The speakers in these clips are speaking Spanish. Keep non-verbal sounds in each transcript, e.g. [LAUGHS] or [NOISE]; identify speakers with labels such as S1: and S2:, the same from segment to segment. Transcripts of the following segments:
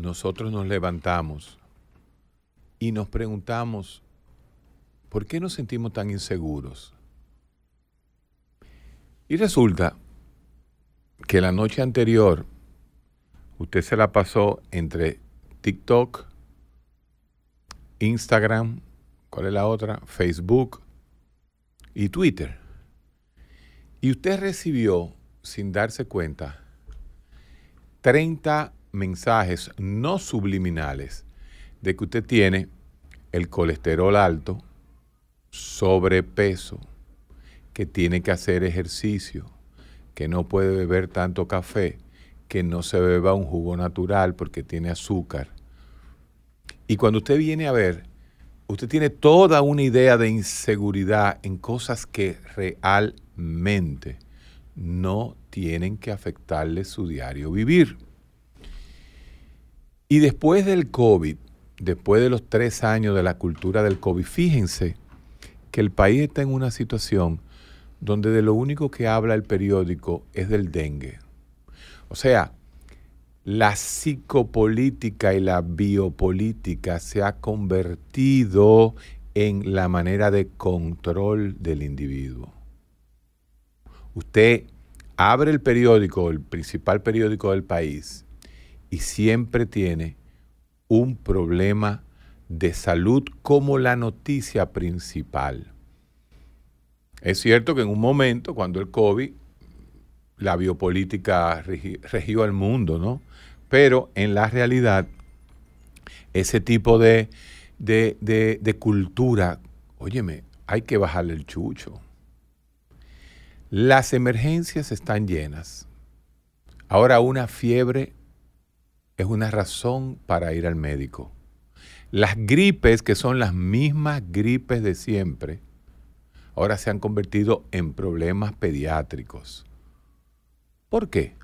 S1: nosotros nos levantamos y nos preguntamos, ¿por qué nos sentimos tan inseguros? Y resulta que la noche anterior usted se la pasó entre TikTok, Instagram, ¿cuál es la otra? Facebook y Twitter. Y usted recibió, sin darse cuenta, 30 mensajes no subliminales de que usted tiene el colesterol alto, sobrepeso, que tiene que hacer ejercicio, que no puede beber tanto café, que no se beba un jugo natural porque tiene azúcar. Y cuando usted viene a ver, usted tiene toda una idea de inseguridad en cosas que realmente no tienen que afectarle su diario vivir. Y después del COVID, después de los tres años de la cultura del COVID, fíjense que el país está en una situación donde de lo único que habla el periódico es del dengue. O sea, la psicopolítica y la biopolítica se ha convertido en la manera de control del individuo. Usted abre el periódico, el principal periódico del país, y siempre tiene un problema de salud como la noticia principal. Es cierto que en un momento, cuando el COVID, la biopolítica regió al mundo, ¿no? Pero en la realidad, ese tipo de, cultura, óyeme, hay que bajarle el chucho. Las emergencias están llenas. Ahora una fiebre es una razón para ir al médico. Las gripes, que son las mismas gripes de siempre, ahora se han convertido en problemas pediátricos. ¿Por qué?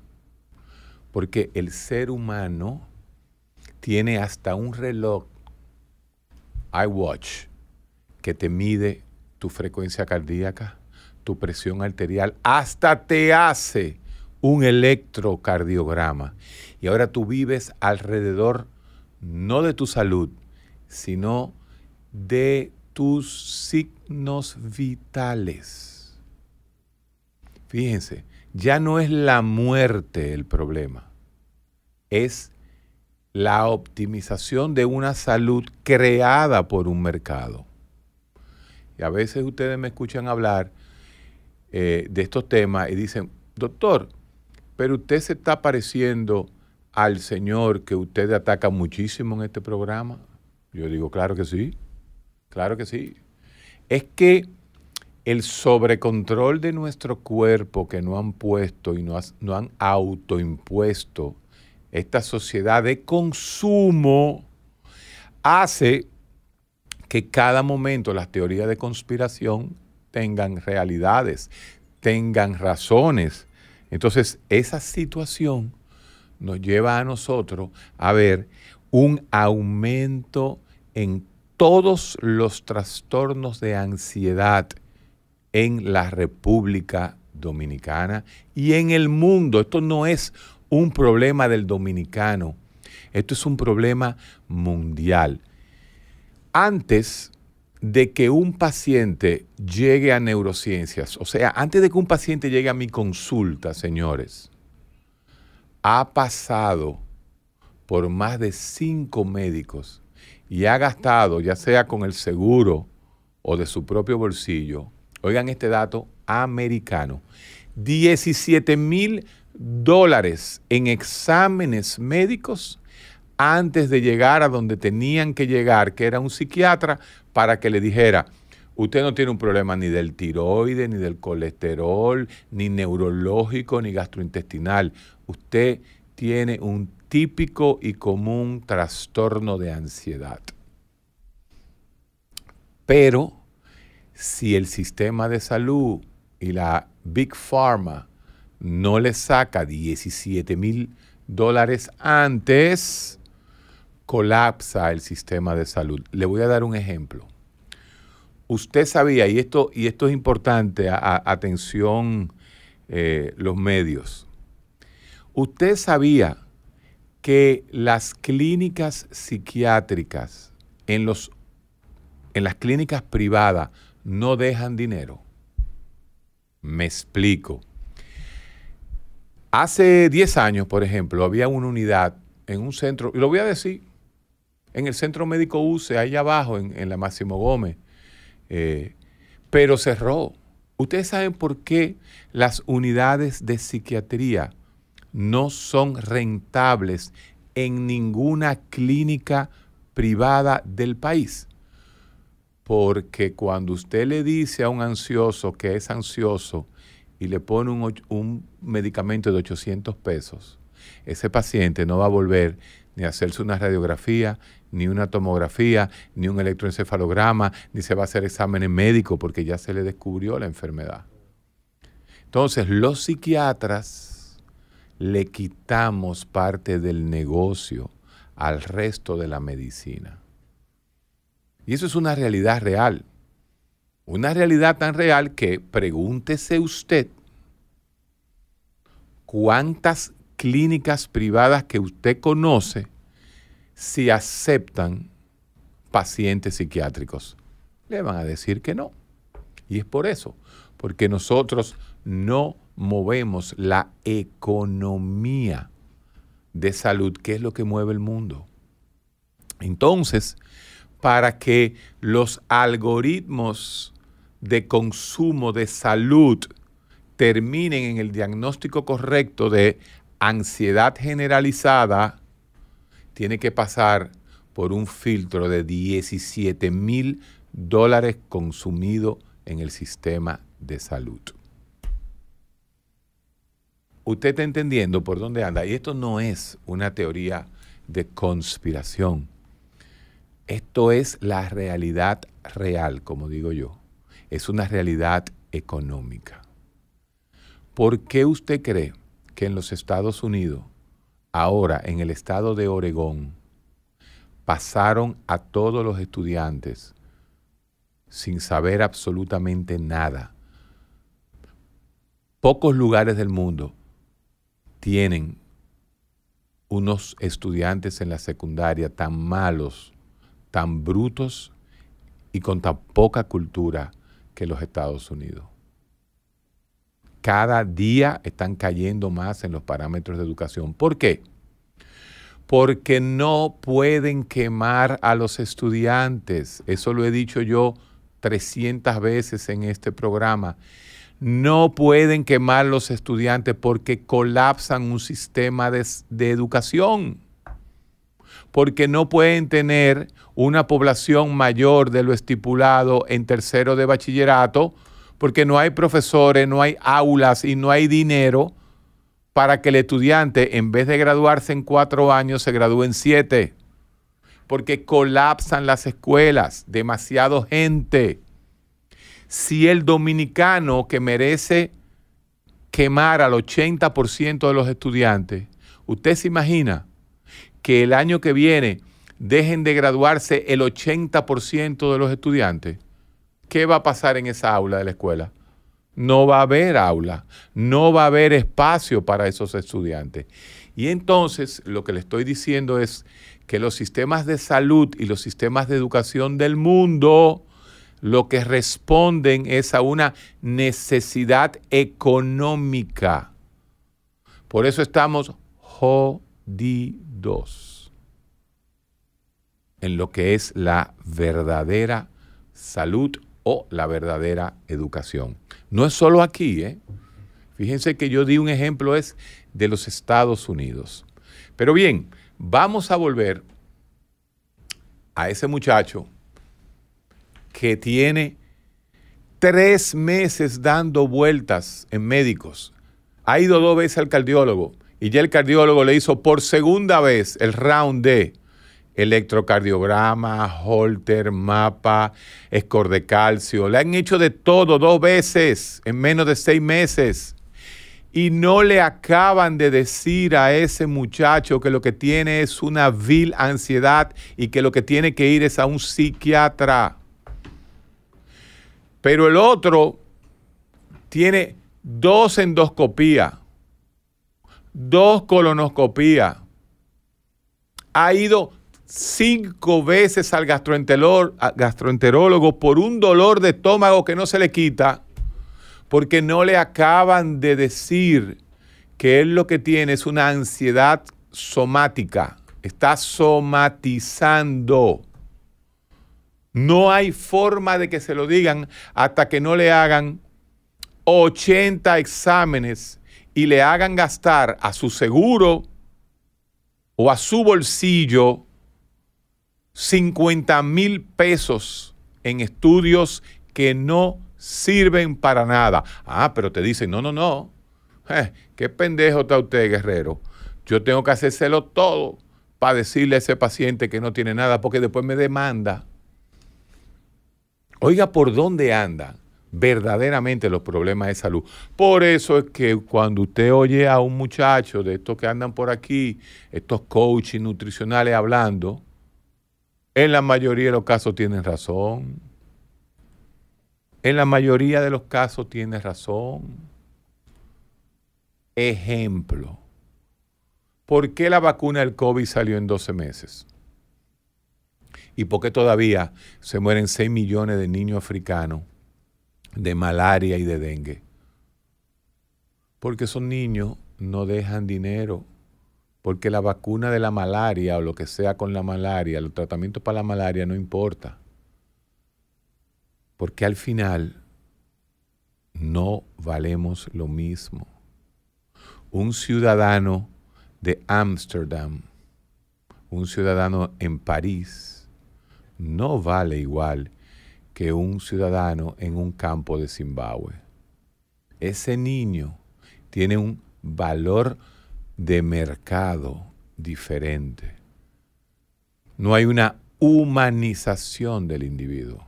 S1: Porque el ser humano tiene hasta un reloj iWatch que te mide tu frecuencia cardíaca, tu presión arterial, hasta te hace un electrocardiograma. Y ahora tú vives alrededor no de tu salud, sino de tus signos vitales. Fíjense, ya no es la muerte el problema, es la optimización de una salud creada por un mercado. Y a veces ustedes me escuchan hablar eh, de estos temas y dicen, doctor, pero usted se está pareciendo al Señor que usted ataca muchísimo en este programa. Yo digo, claro que sí, claro que sí. Es que el sobrecontrol de nuestro cuerpo que no han puesto y no, no han autoimpuesto esta sociedad de consumo hace que cada momento las teorías de conspiración tengan realidades, tengan razones, entonces, esa situación nos lleva a nosotros a ver un aumento en todos los trastornos de ansiedad en la República Dominicana y en el mundo. Esto no es un problema del dominicano, esto es un problema mundial. Antes, de que un paciente llegue a neurociencias, o sea, antes de que un paciente llegue a mi consulta, señores, ha pasado por más de cinco médicos y ha gastado, ya sea con el seguro o de su propio bolsillo, oigan este dato americano, 17 mil dólares en exámenes médicos antes de llegar a donde tenían que llegar, que era un psiquiatra, para que le dijera, usted no tiene un problema ni del tiroide, ni del colesterol, ni neurológico, ni gastrointestinal. Usted tiene un típico y común trastorno de ansiedad. Pero si el sistema de salud y la Big Pharma no le saca 17 mil dólares antes, colapsa el sistema de salud. Le voy a dar un ejemplo. Usted sabía, y esto, y esto es importante, atención eh, los medios, usted sabía que las clínicas psiquiátricas en, los, en las clínicas privadas no dejan dinero. Me explico. Hace 10 años, por ejemplo, había una unidad en un centro, y lo voy a decir, en el Centro Médico UCE, ahí abajo, en, la Máximo Gómez. Eh, pero cerró. Ustedes saben por qué las unidades de psiquiatría no son rentables en ninguna clínica privada del país. Porque cuando usted le dice a un ansioso que es ansioso y le pone un, un medicamento de 800 pesos, ese paciente no va a volver ni a hacerse una radiografía, ni una tomografía, ni un electroencefalograma, ni se va a hacer exámenes médicos porque ya se le descubrió la enfermedad. Entonces, los psiquiatras le quitamos parte del negocio al resto de la medicina. Y eso es una realidad real. Una realidad tan real que pregúntese usted cuántas clínicas privadas que usted conoce si aceptan pacientes psiquiátricos? Le van a decir que no. Y es por eso, porque nosotros no movemos la economía de salud, que es lo que mueve el mundo. Entonces, para que los algoritmos de consumo de salud terminen en el diagnóstico correcto de ansiedad generalizada, tiene que pasar por un filtro de 17 mil dólares consumido en el sistema de salud. Usted está entendiendo por dónde anda. Y esto no es una teoría de conspiración. Esto es la realidad real, como digo yo. Es una realidad económica. ¿Por qué usted cree que en los Estados Unidos ahora en el estado de Oregón pasaron a todos los estudiantes sin saber absolutamente nada. Pocos lugares del mundo tienen unos estudiantes en la secundaria tan malos, tan brutos y con tan poca cultura que los Estados Unidos cada día están cayendo más en los parámetros de educación. ¿Por qué? Porque no pueden quemar a los estudiantes. Eso lo he dicho yo 300 veces en este programa. No pueden quemar los estudiantes porque colapsan un sistema de, de educación. Porque no pueden tener una población mayor de lo estipulado en tercero de bachillerato porque no hay profesores, no hay aulas y no hay dinero para que el estudiante, en vez de graduarse en cuatro años, se gradúe en siete. Porque colapsan las escuelas, demasiado gente. Si el dominicano que merece quemar al 80% de los estudiantes, usted se imagina que el año que viene dejen de graduarse el 80% de los estudiantes. ¿qué va a pasar en esa aula de la escuela? No va a haber aula, no va a haber espacio para esos estudiantes. Y entonces lo que le estoy diciendo es que los sistemas de salud y los sistemas de educación del mundo lo que responden es a una necesidad económica. Por eso estamos jodidos en lo que es la verdadera salud o la verdadera educación. No es solo aquí, ¿eh? Fíjense que yo di un ejemplo es de los Estados Unidos. Pero bien, vamos a volver a ese muchacho que tiene tres meses dando vueltas en médicos. Ha ido dos veces al cardiólogo y ya el cardiólogo le hizo por segunda vez el round de electrocardiograma, holter, mapa, escor de calcio. Le han hecho de todo dos veces en menos de seis meses. Y no le acaban de decir a ese muchacho que lo que tiene es una vil ansiedad y que lo que tiene que ir es a un psiquiatra. Pero el otro tiene dos endoscopías, dos colonoscopías. Ha ido cinco veces al gastroenterólogo por un dolor de estómago que no se le quita, porque no le acaban de decir que él lo que tiene es una ansiedad somática, está somatizando. No hay forma de que se lo digan hasta que no le hagan 80 exámenes y le hagan gastar a su seguro o a su bolsillo 50 mil pesos en estudios que no sirven para nada. Ah, pero te dicen, no, no, no. Eh, qué pendejo está usted, guerrero. Yo tengo que hacérselo todo para decirle a ese paciente que no tiene nada, porque después me demanda. Oiga, ¿por dónde andan verdaderamente los problemas de salud? Por eso es que cuando usted oye a un muchacho de estos que andan por aquí, estos coaches nutricionales hablando, en la mayoría de los casos tienen razón. En la mayoría de los casos tienes razón. Ejemplo. ¿Por qué la vacuna del COVID salió en 12 meses? ¿Y por qué todavía se mueren 6 millones de niños africanos de malaria y de dengue? Porque esos niños no dejan dinero porque la vacuna de la malaria o lo que sea con la malaria, los tratamientos para la malaria no importa. Porque al final no valemos lo mismo. Un ciudadano de Ámsterdam, un ciudadano en París, no vale igual que un ciudadano en un campo de Zimbabue. Ese niño tiene un valor de mercado diferente. No hay una humanización del individuo.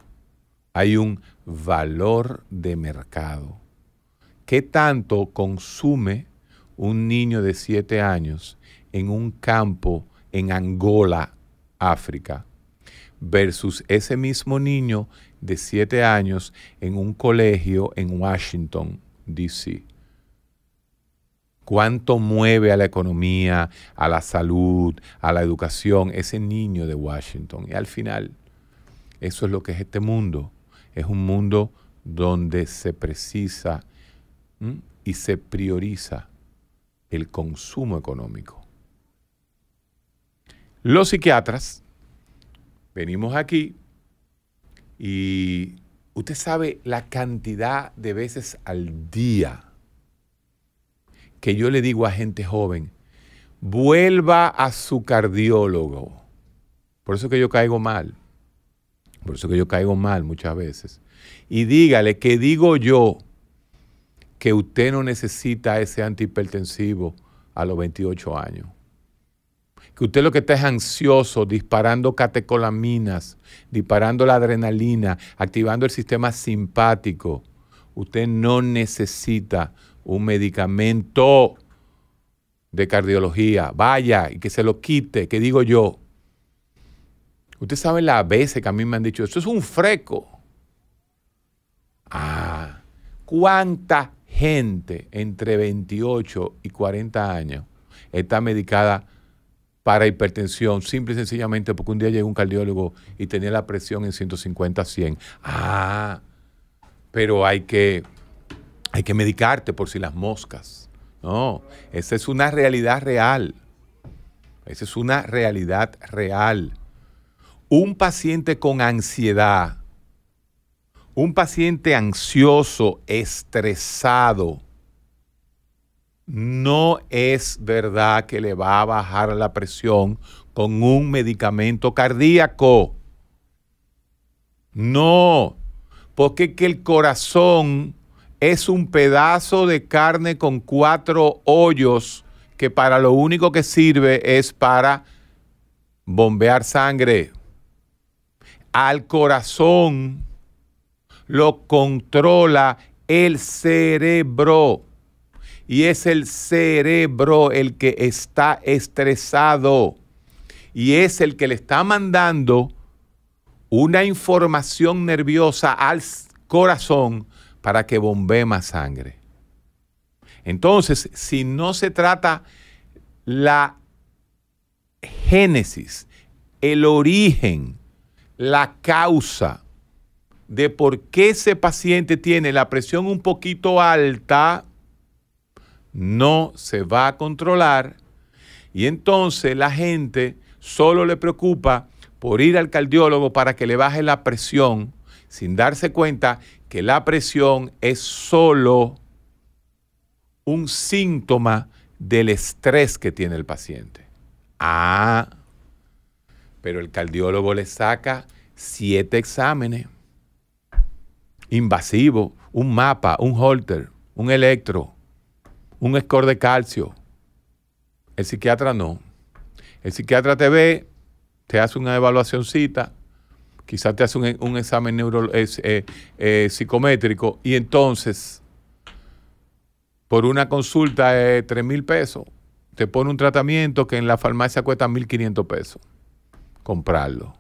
S1: Hay un valor de mercado. ¿Qué tanto consume un niño de 7 años en un campo en Angola, África, versus ese mismo niño de 7 años en un colegio en Washington, D.C.? cuánto mueve a la economía, a la salud, a la educación, ese niño de Washington. Y al final, eso es lo que es este mundo. Es un mundo donde se precisa y se prioriza el consumo económico. Los psiquiatras venimos aquí y usted sabe la cantidad de veces al día que yo le digo a gente joven, vuelva a su cardiólogo. Por eso que yo caigo mal. Por eso que yo caigo mal muchas veces. Y dígale que digo yo que usted no necesita ese antihipertensivo a los 28 años. Que usted lo que está es ansioso, disparando catecolaminas, disparando la adrenalina, activando el sistema simpático. Usted no necesita un medicamento de cardiología, vaya y que se lo quite, ¿qué digo yo. Usted sabe las veces que a mí me han dicho, eso es un freco. Ah, ¿cuánta gente entre 28 y 40 años está medicada para hipertensión, simple y sencillamente porque un día llegó un cardiólogo y tenía la presión en 150 100? Ah, pero hay que hay que medicarte por si las moscas. No, esa es una realidad real. Esa es una realidad real. Un paciente con ansiedad, un paciente ansioso, estresado, no es verdad que le va a bajar la presión con un medicamento cardíaco. No, porque que el corazón es un pedazo de carne con cuatro hoyos que para lo único que sirve es para bombear sangre al corazón. Lo controla el cerebro. Y es el cerebro el que está estresado. Y es el que le está mandando una información nerviosa al corazón para que bombee más sangre. Entonces, si no se trata la génesis, el origen, la causa de por qué ese paciente tiene la presión un poquito alta, no se va a controlar y entonces la gente solo le preocupa por ir al cardiólogo para que le baje la presión sin darse cuenta que la presión es solo un síntoma del estrés que tiene el paciente. Ah, pero el cardiólogo le saca siete exámenes invasivos, un mapa, un holter, un electro, un score de calcio. El psiquiatra no. El psiquiatra te ve, te hace una evaluacióncita, quizás te hace un, examen neuro, eh, eh, psicométrico y entonces por una consulta de 3 mil pesos te pone un tratamiento que en la farmacia cuesta 1.500 pesos comprarlo.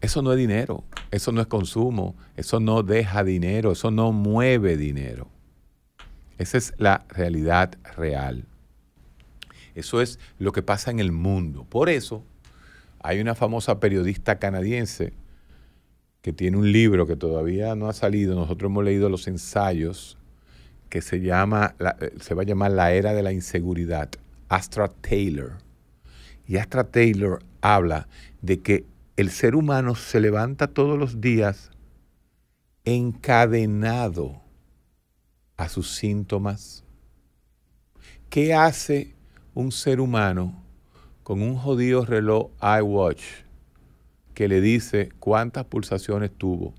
S1: Eso no es dinero, eso no es consumo, eso no deja dinero, eso no mueve dinero. Esa es la realidad real. Eso es lo que pasa en el mundo. Por eso hay una famosa periodista canadiense que tiene un libro que todavía no ha salido. Nosotros hemos leído los ensayos que se llama, eh, se va a llamar La Era de la Inseguridad, Astra Taylor. Y Astra Taylor habla de que el ser humano se levanta todos los días encadenado a sus síntomas. ¿Qué hace un ser humano con un jodido reloj iWatch que le dice cuántas pulsaciones tuvo,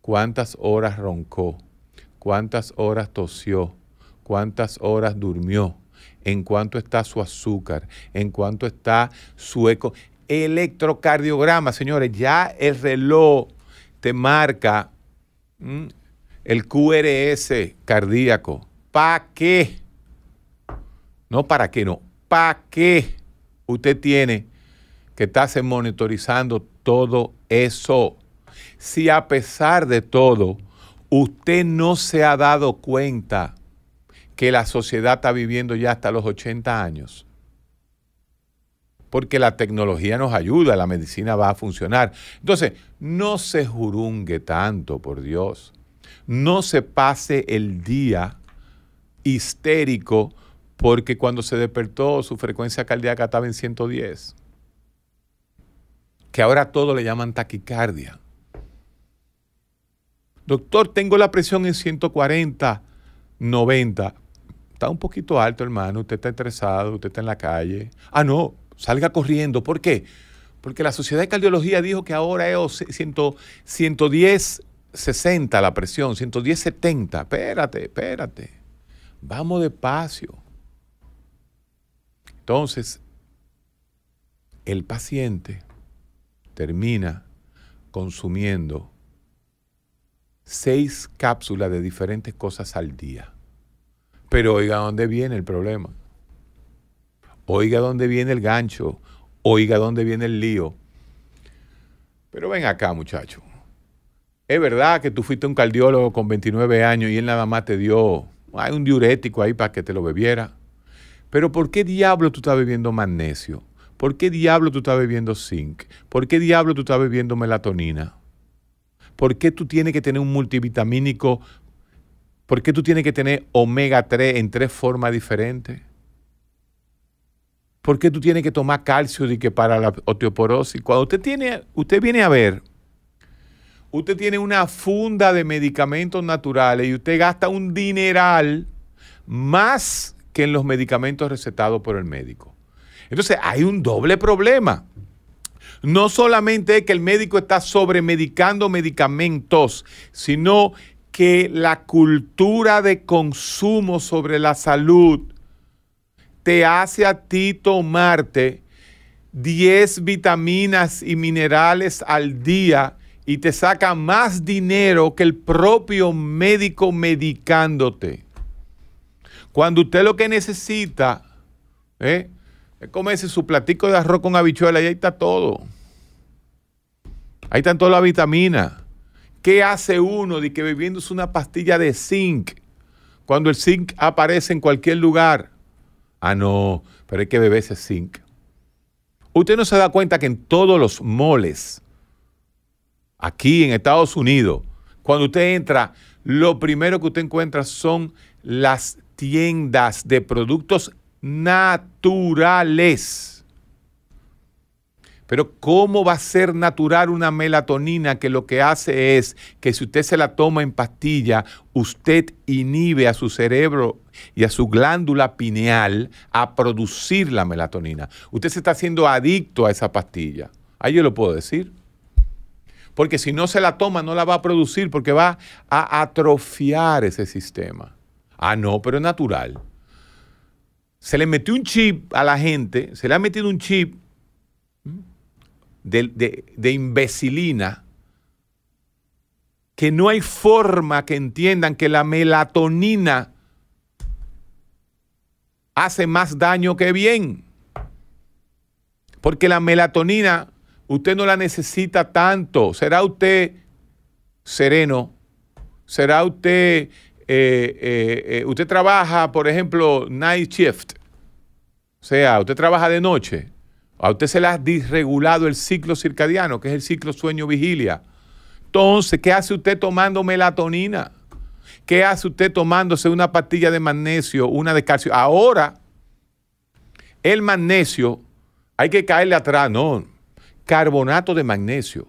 S1: cuántas horas roncó, cuántas horas tosió, cuántas horas durmió, en cuánto está su azúcar, en cuánto está su eco. Electrocardiograma, señores, ya el reloj te marca el QRS cardíaco. ¿Para qué? No para qué, no. ¿Para qué usted tiene que estás monitorizando todo eso. Si a pesar de todo, usted no se ha dado cuenta que la sociedad está viviendo ya hasta los 80 años. Porque la tecnología nos ayuda, la medicina va a funcionar. Entonces, no se jurungue tanto, por Dios. No se pase el día histérico porque cuando se despertó su frecuencia cardíaca estaba en 110 que ahora todo le llaman taquicardia. Doctor, tengo la presión en 140, 90. Está un poquito alto, hermano. Usted está estresado, usted está en la calle. Ah, no, salga corriendo. ¿Por qué? Porque la Sociedad de Cardiología dijo que ahora es 110, 60 la presión, 110, 70. Espérate, espérate. Vamos despacio. Entonces, el paciente termina consumiendo seis cápsulas de diferentes cosas al día. Pero oiga dónde viene el problema. Oiga dónde viene el gancho. Oiga dónde viene el lío. Pero ven acá, muchacho. Es verdad que tú fuiste un cardiólogo con 29 años y él nada más te dio hay un diurético ahí para que te lo bebiera. Pero ¿por qué diablo tú estás bebiendo magnesio? ¿Por qué diablo tú estás bebiendo zinc? ¿Por qué diablo tú estás bebiendo melatonina? ¿Por qué tú tienes que tener un multivitamínico? ¿Por qué tú tienes que tener omega 3 en tres formas diferentes? ¿Por qué tú tienes que tomar calcio y que para la osteoporosis? Cuando usted, tiene, usted viene a ver, usted tiene una funda de medicamentos naturales y usted gasta un dineral más que en los medicamentos recetados por el médico. Entonces hay un doble problema. No solamente que el médico está sobre medicando medicamentos, sino que la cultura de consumo sobre la salud te hace a ti tomarte 10 vitaminas y minerales al día y te saca más dinero que el propio médico medicándote. Cuando usted lo que necesita, ¿eh? ese su platico de arroz con habichuela y ahí está todo. Ahí están todas las vitaminas. ¿Qué hace uno de que bebiéndose una pastilla de zinc cuando el zinc aparece en cualquier lugar? Ah, no, pero hay que ese zinc. Usted no se da cuenta que en todos los moles, aquí en Estados Unidos, cuando usted entra, lo primero que usted encuentra son las tiendas de productos naturales. Pero ¿cómo va a ser natural una melatonina que lo que hace es que si usted se la toma en pastilla, usted inhibe a su cerebro y a su glándula pineal a producir la melatonina? Usted se está haciendo adicto a esa pastilla. Ahí yo lo puedo decir. Porque si no se la toma, no la va a producir porque va a atrofiar ese sistema. Ah, no, pero es natural se le metió un chip a la gente, se le ha metido un chip de, imbecilina que no hay forma que entiendan que la melatonina hace más daño que bien. Porque la melatonina usted no la necesita tanto. Será usted sereno, será usted eh, eh, eh, usted trabaja, por ejemplo, night shift, o sea, usted trabaja de noche, a usted se le ha disregulado el ciclo circadiano, que es el ciclo sueño-vigilia. Entonces, ¿qué hace usted tomando melatonina? ¿Qué hace usted tomándose una pastilla de magnesio, una de calcio? Ahora, el magnesio, hay que caerle atrás, no. Carbonato de magnesio,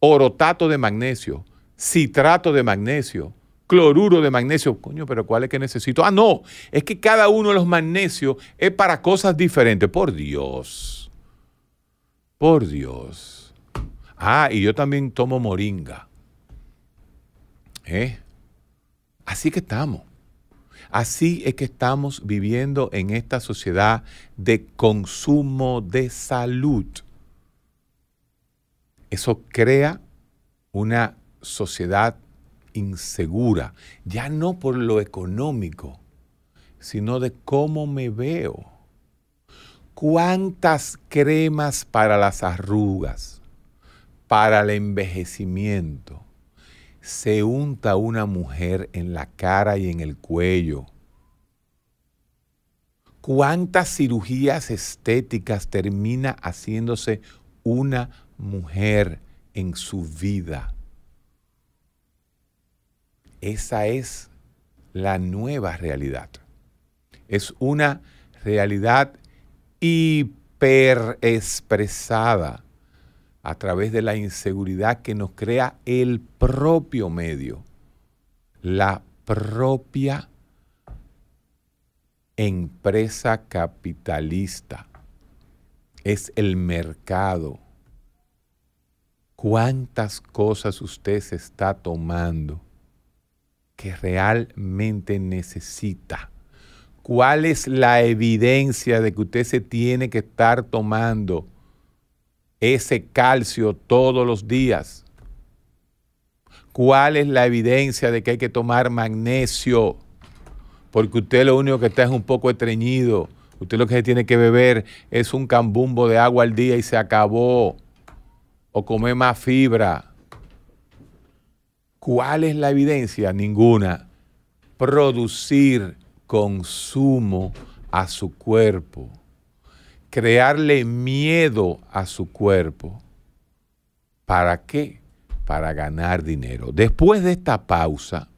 S1: orotato de magnesio, citrato de magnesio, cloruro de magnesio. Coño, pero ¿cuál es que necesito? Ah, no, es que cada uno de los magnesios es para cosas diferentes. Por Dios. Por Dios. Ah, y yo también tomo moringa. ¿Eh? Así que estamos. Así es que estamos viviendo en esta sociedad de consumo de salud. Eso crea una sociedad insegura, ya no por lo económico, sino de cómo me veo. ¿Cuántas cremas para las arrugas, para el envejecimiento, se unta una mujer en la cara y en el cuello? ¿Cuántas cirugías estéticas termina haciéndose una mujer en su vida? Esa es la nueva realidad. Es una realidad hiperexpresada a través de la inseguridad que nos crea el propio medio, la propia empresa capitalista, es el mercado. ¿Cuántas cosas usted se está tomando que realmente necesita. ¿Cuál es la evidencia de que usted se tiene que estar tomando ese calcio todos los días? ¿Cuál es la evidencia de que hay que tomar magnesio? Porque usted lo único que está es un poco estreñido. Usted lo que se tiene que beber es un cambumbo de agua al día y se acabó. O comer más fibra. ¿Cuál es la evidencia? Ninguna. Producir consumo a su cuerpo. Crearle miedo a su cuerpo. ¿Para qué? Para ganar dinero. Después de esta pausa,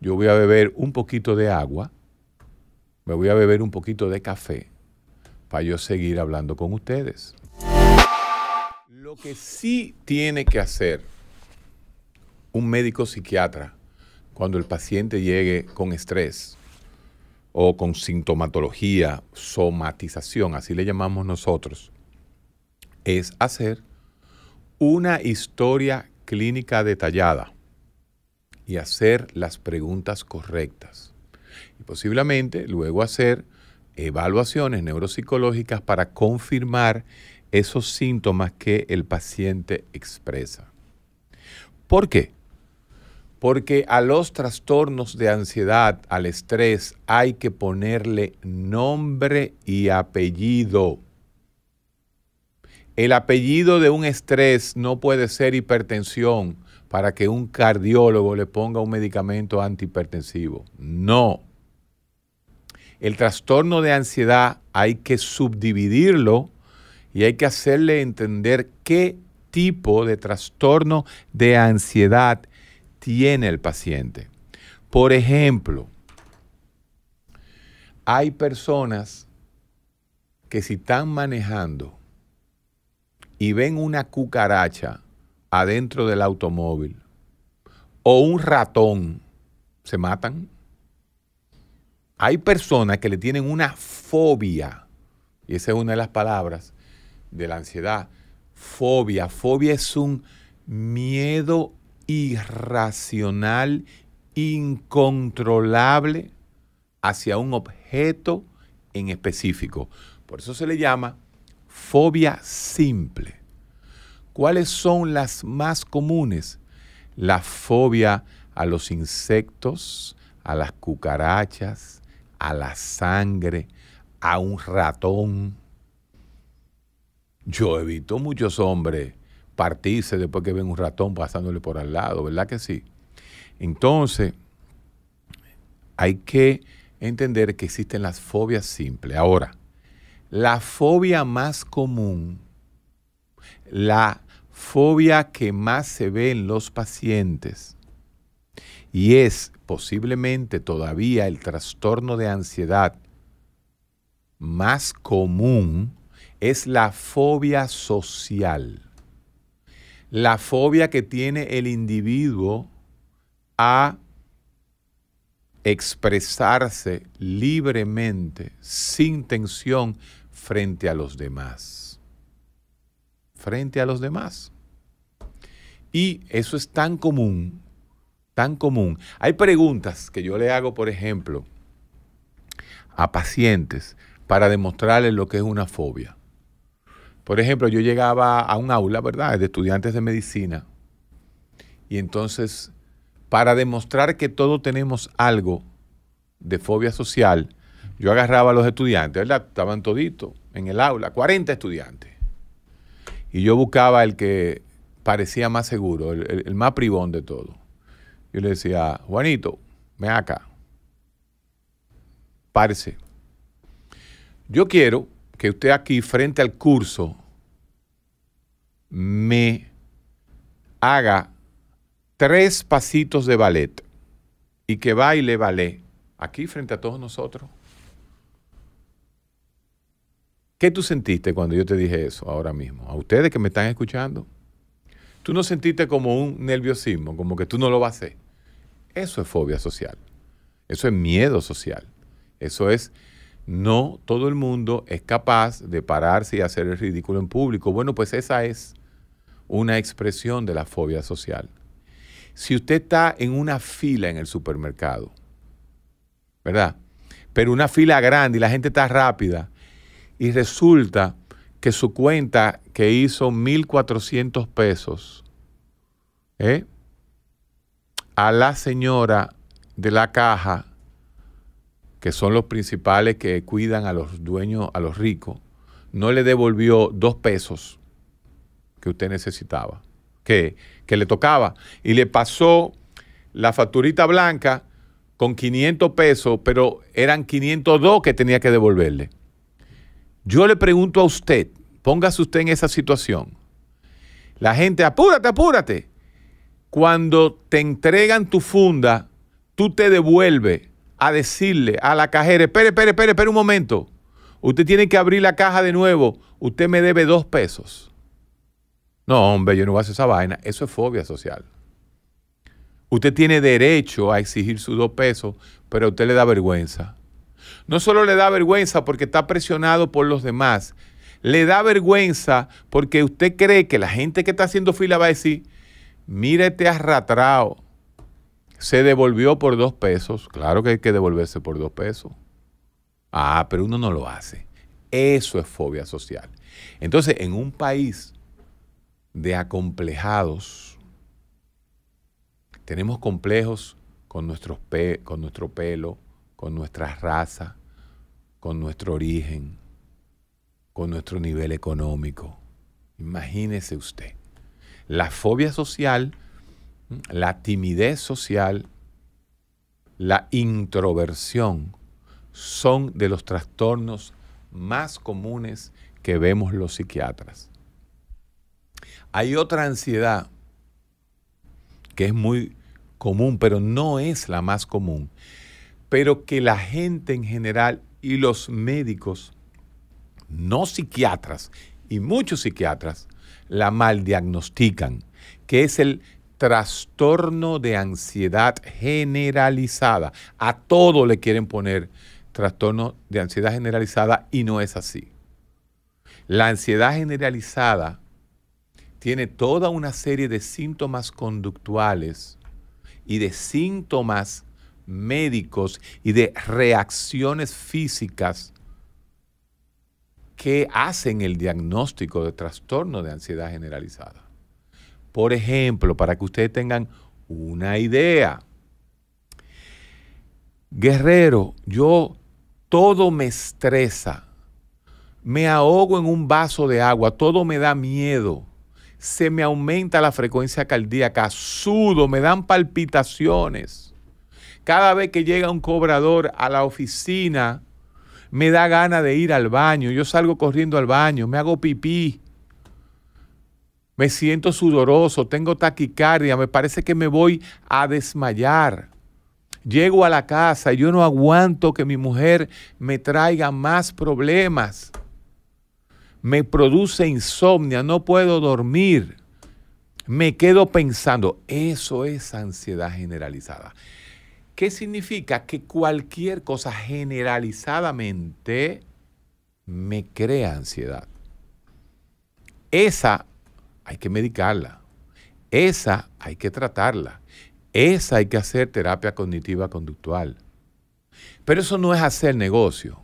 S1: yo voy a beber un poquito de agua, me voy a beber un poquito de café para yo seguir hablando con ustedes. Lo que sí tiene que hacer un médico psiquiatra cuando el paciente llegue con estrés o con sintomatología, somatización, así le llamamos nosotros, es hacer una historia clínica detallada y hacer las preguntas correctas. Y posiblemente luego hacer evaluaciones neuropsicológicas para confirmar esos síntomas que el paciente expresa. ¿Por qué? porque a los trastornos de ansiedad, al estrés, hay que ponerle nombre y apellido. El apellido de un estrés no puede ser hipertensión para que un cardiólogo le ponga un medicamento antihipertensivo. No. El trastorno de ansiedad hay que subdividirlo y hay que hacerle entender qué tipo de trastorno de ansiedad tiene el paciente. Por ejemplo, hay personas que si están manejando y ven una cucaracha adentro del automóvil o un ratón, se matan. Hay personas que le tienen una fobia, y esa es una de las palabras de la ansiedad, fobia. Fobia es un miedo irracional, incontrolable hacia un objeto en específico. Por eso se le llama fobia simple. ¿Cuáles son las más comunes? La fobia a los insectos, a las cucarachas, a la sangre, a un ratón. Yo evito muchos hombres partirse después que ven un ratón pasándole por al lado, ¿verdad que sí? Entonces, hay que entender que existen las fobias simples. Ahora, la fobia más común, la fobia que más se ve en los pacientes, y es posiblemente todavía el trastorno de ansiedad más común, es la fobia social la fobia que tiene el individuo a expresarse libremente, sin tensión, frente a los demás. Frente a los demás. Y eso es tan común, tan común. Hay preguntas que yo le hago, por ejemplo, a pacientes para demostrarles lo que es una fobia. Por ejemplo, yo llegaba a un aula, ¿verdad?, de estudiantes de medicina. Y entonces, para demostrar que todos tenemos algo de fobia social, yo agarraba a los estudiantes, ¿verdad? Estaban toditos en el aula, 40 estudiantes. Y yo buscaba el que parecía más seguro, el, más privón de todo. Yo le decía, Juanito, ven acá. Parece. Yo quiero que usted aquí frente al curso me haga tres pasitos de ballet y que baile ballet aquí frente a todos nosotros. ¿Qué tú sentiste cuando yo te dije eso ahora mismo? A ustedes que me están escuchando. Tú no sentiste como un nerviosismo, como que tú no lo vas a hacer. Eso es fobia social. Eso es miedo social. Eso es no todo el mundo es capaz de pararse y hacer el ridículo en público. Bueno, pues esa es una expresión de la fobia social. Si usted está en una fila en el supermercado, ¿verdad? Pero una fila grande y la gente está rápida y resulta que su cuenta que hizo 1.400 pesos ¿eh? a la señora de la caja que son los principales que cuidan a los dueños, a los ricos, no le devolvió dos pesos que usted necesitaba, que, le tocaba, y le pasó la facturita blanca con 500 pesos, pero eran 502 que tenía que devolverle. Yo le pregunto a usted, póngase usted en esa situación. La gente, apúrate, apúrate. Cuando te entregan tu funda, tú te devuelves a decirle a la cajera, espere, espere, espere, espere un momento. Usted tiene que abrir la caja de nuevo. Usted me debe dos pesos. No, hombre, yo no voy a hacer esa vaina. Eso es fobia social. Usted tiene derecho a exigir sus dos pesos, pero a usted le da vergüenza. No solo le da vergüenza porque está presionado por los demás, le da vergüenza porque usted cree que la gente que está haciendo fila va a decir, mírate este arratrao, se devolvió por dos pesos. Claro que hay que devolverse por dos pesos. Ah, pero uno no lo hace. Eso es fobia social. Entonces, en un país de acomplejados, tenemos complejos con, nuestros con nuestro pelo, con nuestra raza, con nuestro origen, con nuestro nivel económico. Imagínese usted. La fobia social la timidez social, la introversión son de los trastornos más comunes que vemos los psiquiatras. Hay otra ansiedad que es muy común, pero no es la más común, pero que la gente en general y los médicos, no psiquiatras y muchos psiquiatras, la mal diagnostican, que es el trastorno de ansiedad generalizada. A todo le quieren poner trastorno de ansiedad generalizada y no es así. La ansiedad generalizada tiene toda una serie de síntomas conductuales y de síntomas médicos y de reacciones físicas que hacen el diagnóstico de trastorno de ansiedad generalizada. Por ejemplo, para que ustedes tengan una idea. Guerrero, yo todo me estresa. Me ahogo en un vaso de agua, todo me da miedo. Se me aumenta la frecuencia cardíaca, sudo, me dan palpitaciones. Cada vez que llega un cobrador a la oficina, me da gana de ir al baño. Yo salgo corriendo al baño, me hago pipí me siento sudoroso, tengo taquicardia, me parece que me voy a desmayar. Llego a la casa y yo no aguanto que mi mujer me traiga más problemas. Me produce insomnia, no puedo dormir. Me quedo pensando, eso es ansiedad generalizada. ¿Qué significa? Que cualquier cosa generalizadamente me crea ansiedad. Esa hay que medicarla. Esa hay que tratarla. Esa hay que hacer terapia cognitiva conductual. Pero eso no es hacer negocio.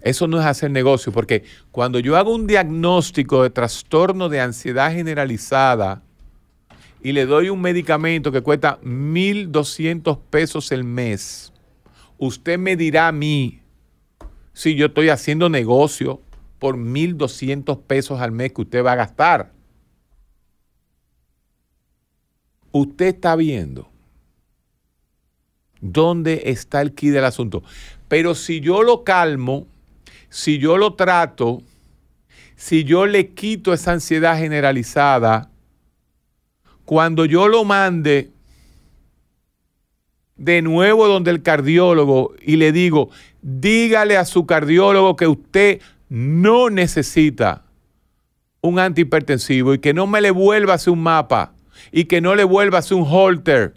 S1: Eso no es hacer negocio, porque cuando yo hago un diagnóstico de trastorno de ansiedad generalizada y le doy un medicamento que cuesta 1.200 pesos el mes, usted me dirá a mí si yo estoy haciendo negocio por 1.200 pesos al mes que usted va a gastar. Usted está viendo dónde está el quid del asunto. Pero si yo lo calmo, si yo lo trato, si yo le quito esa ansiedad generalizada, cuando yo lo mande de nuevo donde el cardiólogo y le digo, dígale a su cardiólogo que usted no necesita un antihipertensivo y que no me le vuelva a hacer un mapa y que no le vuelva a hacer un holter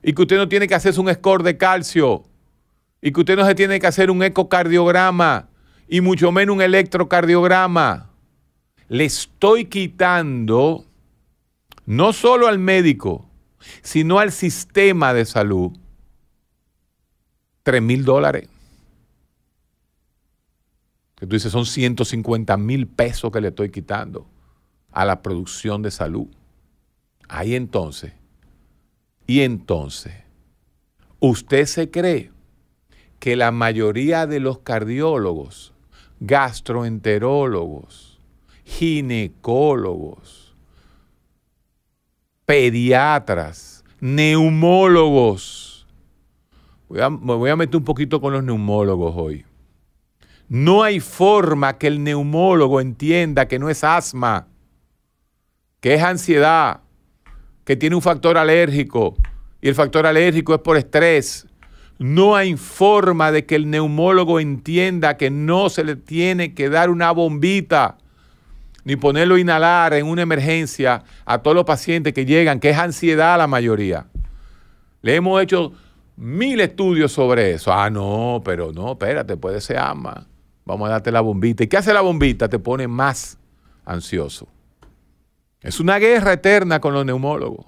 S1: y que usted no tiene que hacerse un score de calcio y que usted no se tiene que hacer un ecocardiograma y mucho menos un electrocardiograma. Le estoy quitando no solo al médico, sino al sistema de salud, 3 mil dólares. Que tú dices, son 150 mil pesos que le estoy quitando a la producción de salud. Ahí entonces, y entonces, ¿usted se cree que la mayoría de los cardiólogos, gastroenterólogos, ginecólogos, pediatras, neumólogos, me voy a meter un poquito con los neumólogos hoy no hay forma que el neumólogo entienda que no es asma, que es ansiedad, que tiene un factor alérgico y el factor alérgico es por estrés. No hay forma de que el neumólogo entienda que no se le tiene que dar una bombita ni ponerlo a inhalar en una emergencia a todos los pacientes que llegan, que es ansiedad la mayoría. Le hemos hecho mil estudios sobre eso. Ah, no, pero no, espérate, puede ser asma vamos a darte la bombita. ¿Y qué hace la bombita? Te pone más ansioso. Es una guerra eterna con los neumólogos.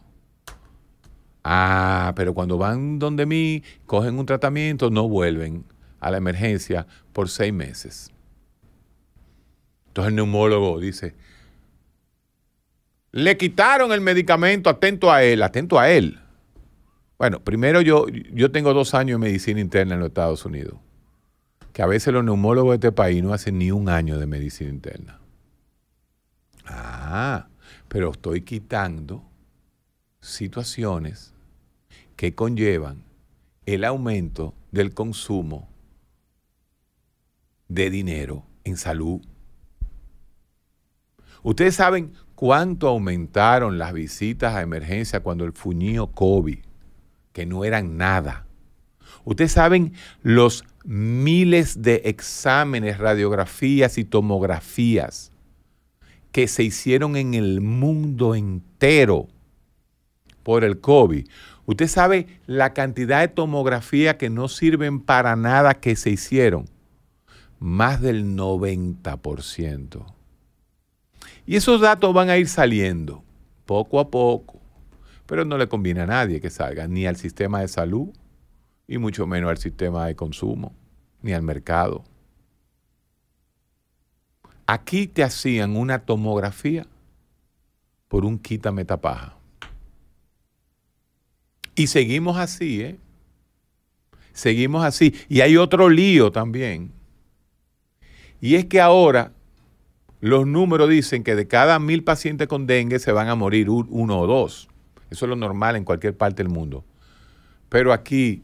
S1: Ah, pero cuando van donde mí, cogen un tratamiento, no vuelven a la emergencia por seis meses. Entonces el neumólogo dice, le quitaron el medicamento, atento a él, atento a él. Bueno, primero yo, yo tengo dos años de medicina interna en los Estados Unidos que a veces los neumólogos de este país no hacen ni un año de medicina interna. Ah, pero estoy quitando situaciones que conllevan el aumento del consumo de dinero en salud. Ustedes saben cuánto aumentaron las visitas a emergencia cuando el fuñío COVID, que no eran nada. Ustedes saben los miles de exámenes, radiografías y tomografías que se hicieron en el mundo entero por el COVID. Usted sabe la cantidad de tomografías que no sirven para nada que se hicieron. Más del 90%. Y esos datos van a ir saliendo poco a poco, pero no le conviene a nadie que salga, ni al sistema de salud, y mucho menos al sistema de consumo ni al mercado. Aquí te hacían una tomografía por un quítame tapaja. Y seguimos así, ¿eh? Seguimos así. Y hay otro lío también. Y es que ahora los números dicen que de cada mil pacientes con dengue se van a morir uno o dos. Eso es lo normal en cualquier parte del mundo. Pero aquí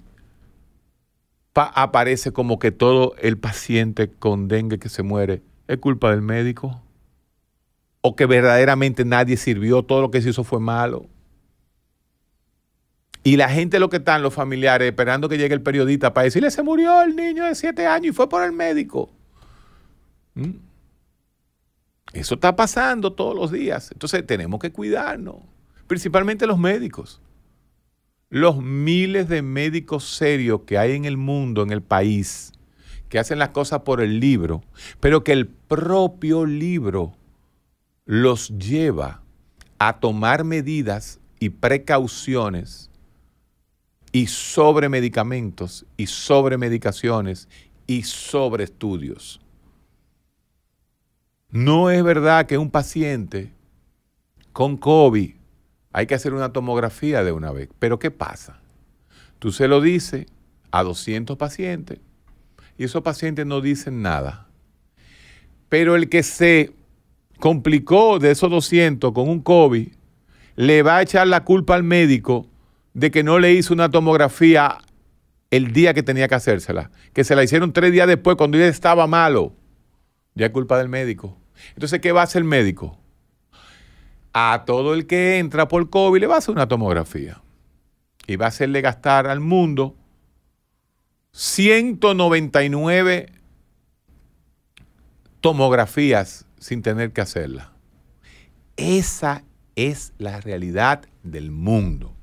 S1: aparece como que todo el paciente con dengue que se muere es culpa del médico o que verdaderamente nadie sirvió, todo lo que se hizo fue malo. Y la gente lo que están, los familiares, esperando que llegue el periodista para decirle, se murió el niño de siete años y fue por el médico. ¿Mm? Eso está pasando todos los días. Entonces tenemos que cuidarnos, principalmente los médicos los miles de médicos serios que hay en el mundo, en el país, que hacen las cosas por el libro, pero que el propio libro los lleva a tomar medidas y precauciones y sobre medicamentos y sobre medicaciones y sobre estudios. No es verdad que un paciente con COVID hay que hacer una tomografía de una vez. Pero ¿qué pasa? Tú se lo dices a 200 pacientes y esos pacientes no dicen nada. Pero el que se complicó de esos 200 con un COVID, le va a echar la culpa al médico de que no le hizo una tomografía el día que tenía que hacérsela, que se la hicieron tres días después cuando ya estaba malo. Ya es culpa del médico. Entonces, ¿qué va a hacer el médico? a todo el que entra por COVID le va a hacer una tomografía y va a hacerle gastar al mundo 199 tomografías sin tener que hacerla. Esa es la realidad del mundo.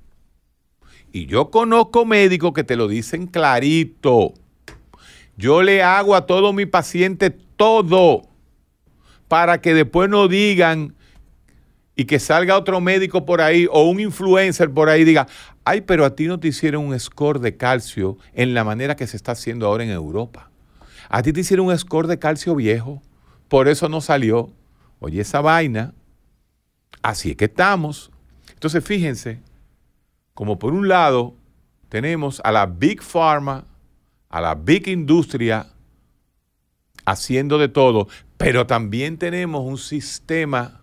S1: Y yo conozco médicos que te lo dicen clarito. Yo le hago a todos mis pacientes todo para que después no digan y que salga otro médico por ahí o un influencer por ahí y diga, ay, pero a ti no te hicieron un score de calcio en la manera que se está haciendo ahora en Europa. A ti te hicieron un score de calcio viejo, por eso no salió. Oye, esa vaina, así es que estamos. Entonces, fíjense, como por un lado tenemos a la Big Pharma, a la Big Industria, haciendo de todo, pero también tenemos un sistema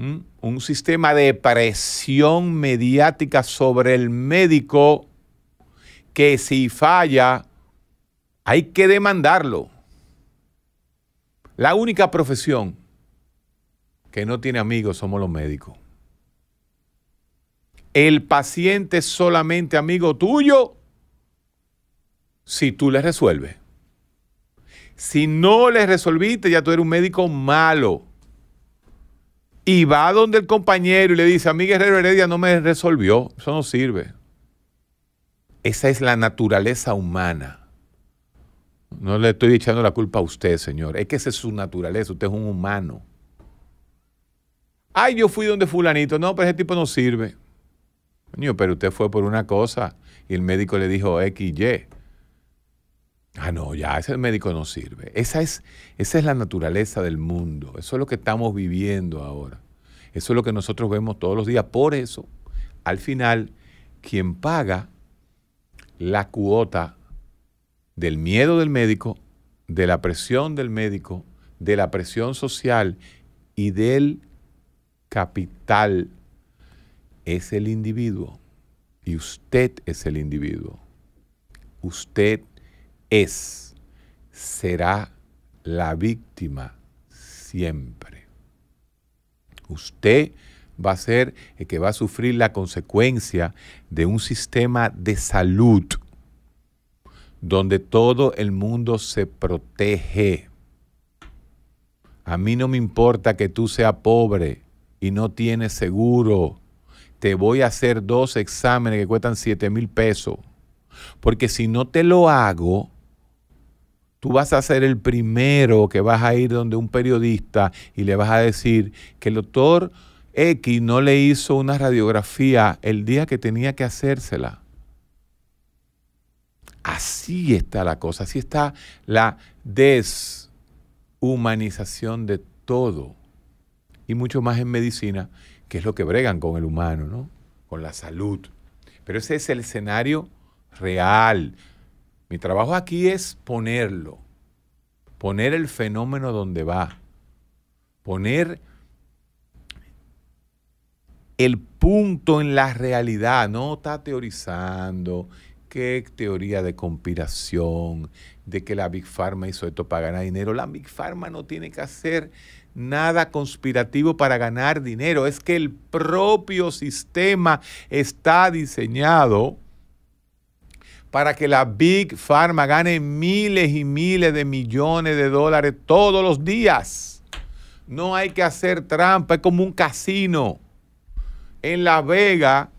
S1: ¿Mm? un sistema de presión mediática sobre el médico que si falla hay que demandarlo. La única profesión que no tiene amigos somos los médicos. El paciente es solamente amigo tuyo si tú le resuelves. Si no le resolviste, ya tú eres un médico malo y va donde el compañero y le dice, a mí Guerrero Heredia no me resolvió, eso no sirve. Esa es la naturaleza humana. No le estoy echando la culpa a usted, señor. Es que esa es su naturaleza, usted es un humano. Ay, yo fui donde fulanito, no, pero ese tipo no sirve. Coño, pero usted fue por una cosa y el médico le dijo X, Y. Ah, no, ya, ese médico no sirve. Esa es, esa es la naturaleza del mundo. Eso es lo que estamos viviendo ahora. Eso es lo que nosotros vemos todos los días. Por eso, al final, quien paga la cuota del miedo del médico, de la presión del médico, de la presión social y del capital es el individuo. Y usted es el individuo. Usted es, será la víctima siempre. Usted va a ser el que va a sufrir la consecuencia de un sistema de salud donde todo el mundo se protege. A mí no me importa que tú seas pobre y no tienes seguro. Te voy a hacer dos exámenes que cuestan 7 mil pesos. Porque si no te lo hago, tú vas a ser el primero que vas a ir donde un periodista y le vas a decir que el doctor X no le hizo una radiografía el día que tenía que hacérsela. Así está la cosa, así está la deshumanización de todo. Y mucho más en medicina, que es lo que bregan con el humano, ¿no? Con la salud. Pero ese es el escenario real, mi trabajo aquí es ponerlo, poner el fenómeno donde va, poner el punto en la realidad, no está teorizando qué teoría de conspiración, de que la Big Pharma hizo esto para ganar dinero. La Big Pharma no tiene que hacer nada conspirativo para ganar dinero, es que el propio sistema está diseñado para que la Big Pharma gane miles y miles de millones de dólares todos los días. No hay que hacer trampa, es como un casino. En La Vega,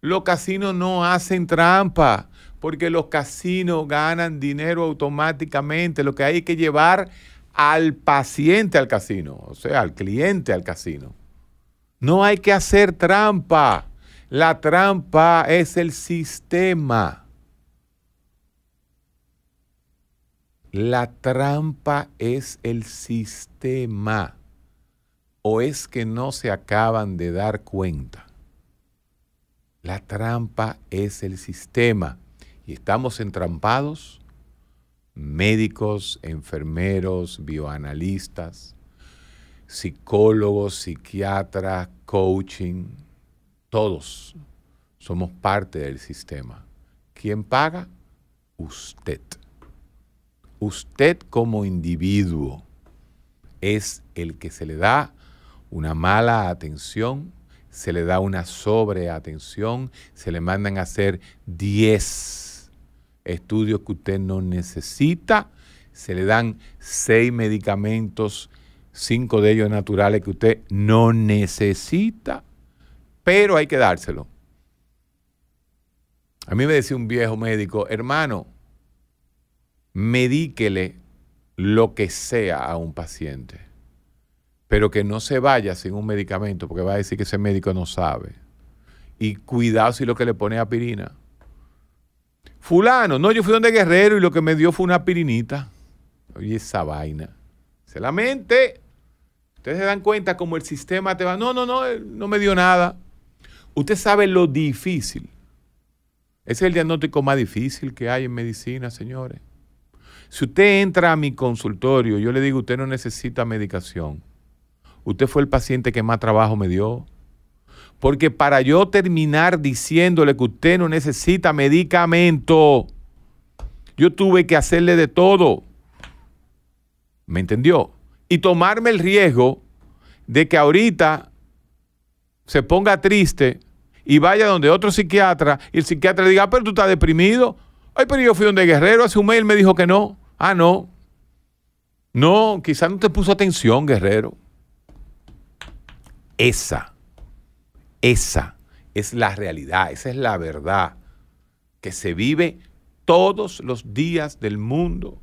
S1: los casinos no hacen trampa, porque los casinos ganan dinero automáticamente. Lo que hay que llevar al paciente al casino, o sea, al cliente al casino. No hay que hacer trampa. La trampa es el sistema. La trampa es el sistema. ¿O es que no se acaban de dar cuenta? La trampa es el sistema. Y estamos entrampados, médicos, enfermeros, bioanalistas, psicólogos, psiquiatras, coaching, todos somos parte del sistema. ¿Quién paga? Usted usted como individuo es el que se le da una mala atención, se le da una sobreatención, se le mandan a hacer 10 estudios que usted no necesita, se le dan 6 medicamentos, 5 de ellos naturales que usted no necesita, pero hay que dárselo. A mí me decía un viejo médico, hermano, medíquele lo que sea a un paciente, pero que no se vaya sin un medicamento, porque va a decir que ese médico no sabe. Y cuidado si lo que le pone es pirina Fulano, no, yo fui donde Guerrero y lo que me dio fue una pirinita. Oye, esa vaina. Se la mente. Ustedes se dan cuenta como el sistema te va. No, no, no, no me dio nada. Usted sabe lo difícil. Ese es el diagnóstico más difícil que hay en medicina, señores. Si usted entra a mi consultorio, yo le digo, usted no necesita medicación. Usted fue el paciente que más trabajo me dio. Porque para yo terminar diciéndole que usted no necesita medicamento, yo tuve que hacerle de todo. ¿Me entendió? Y tomarme el riesgo de que ahorita se ponga triste y vaya donde otro psiquiatra y el psiquiatra le diga, ah, pero tú estás deprimido. Ay, pero yo fui donde Guerrero hace un mes y me dijo que no. Ah, no. No, quizás no te puso atención, guerrero. Esa, esa es la realidad, esa es la verdad que se vive todos los días del mundo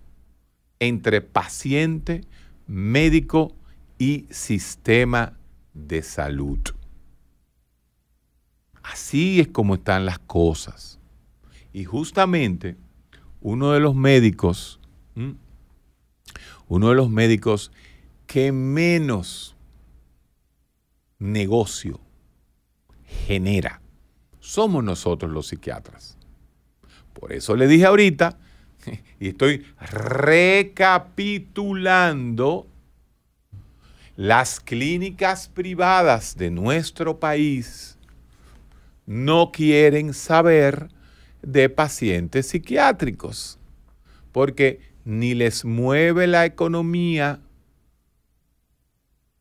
S1: entre paciente, médico y sistema de salud. Así es como están las cosas. Y justamente uno de los médicos ¿Mm? Uno de los médicos que menos negocio genera somos nosotros los psiquiatras. Por eso le dije ahorita, [LAUGHS] y estoy recapitulando las clínicas privadas de nuestro país no quieren saber de pacientes psiquiátricos, porque ni les mueve la economía,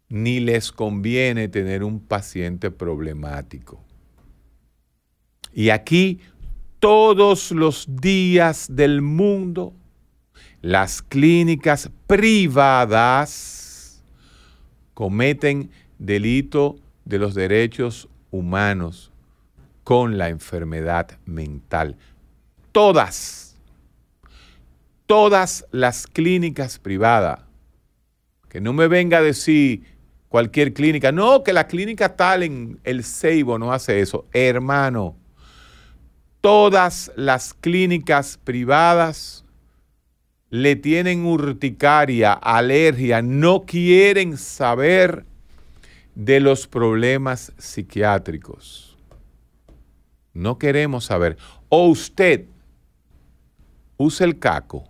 S1: ni les conviene tener un paciente problemático. Y aquí todos los días del mundo, las clínicas privadas cometen delito de los derechos humanos con la enfermedad mental. Todas todas las clínicas privadas. Que no me venga a decir cualquier clínica, no, que la clínica tal en el Seibo no hace eso. Hermano, todas las clínicas privadas le tienen urticaria, alergia, no quieren saber de los problemas psiquiátricos. No queremos saber. O usted usa el caco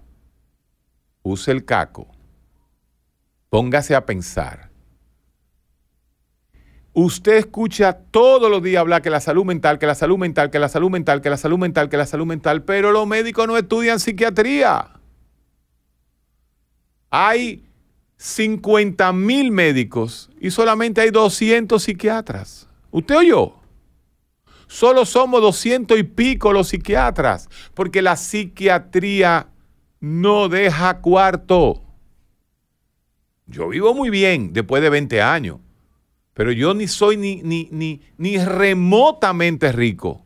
S1: use el caco, póngase a pensar. Usted escucha todos los días hablar que la salud mental, que la salud mental, que la salud mental, que la salud mental, que la salud mental, pero los médicos no estudian psiquiatría. Hay 50 mil médicos y solamente hay 200 psiquiatras. ¿Usted yo Solo somos 200 y pico los psiquiatras, porque la psiquiatría no deja cuarto. Yo vivo muy bien después de 20 años, pero yo ni soy ni, ni, ni, remotamente rico.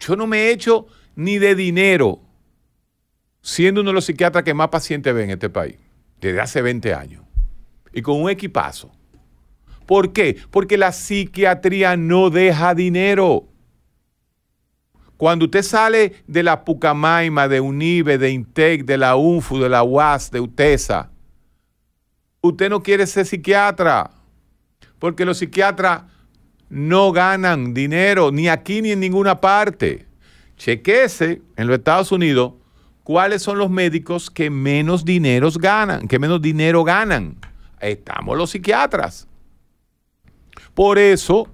S1: Yo no me he hecho ni de dinero, siendo uno de los psiquiatras que más pacientes ve en este país, desde hace 20 años, y con un equipazo. ¿Por qué? Porque la psiquiatría no deja dinero. Cuando usted sale de la Pucamaima, de UNIBE, de INTEC, de la UNFU, de la UAS, de UTESA, usted no quiere ser psiquiatra, porque los psiquiatras no ganan dinero, ni aquí ni en ninguna parte. Chequese en los Estados Unidos cuáles son los médicos que menos dinero ganan, que menos dinero ganan. Estamos los psiquiatras. Por eso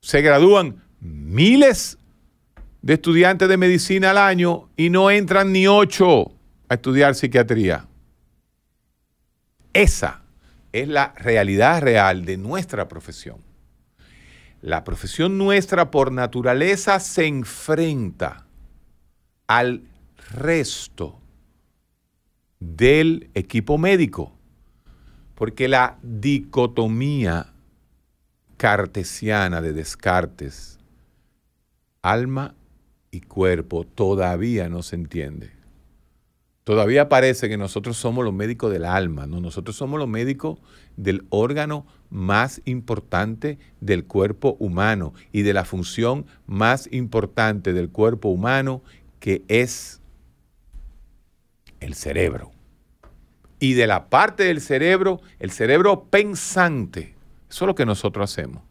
S1: se gradúan miles de estudiantes de medicina al año y no entran ni ocho a estudiar psiquiatría. Esa es la realidad real de nuestra profesión. La profesión nuestra por naturaleza se enfrenta al resto del equipo médico, porque la dicotomía cartesiana de Descartes, alma y cuerpo todavía no se entiende. Todavía parece que nosotros somos los médicos del alma, ¿no? Nosotros somos los médicos del órgano más importante del cuerpo humano y de la función más importante del cuerpo humano que es el cerebro. Y de la parte del cerebro, el cerebro pensante. Eso es lo que nosotros hacemos.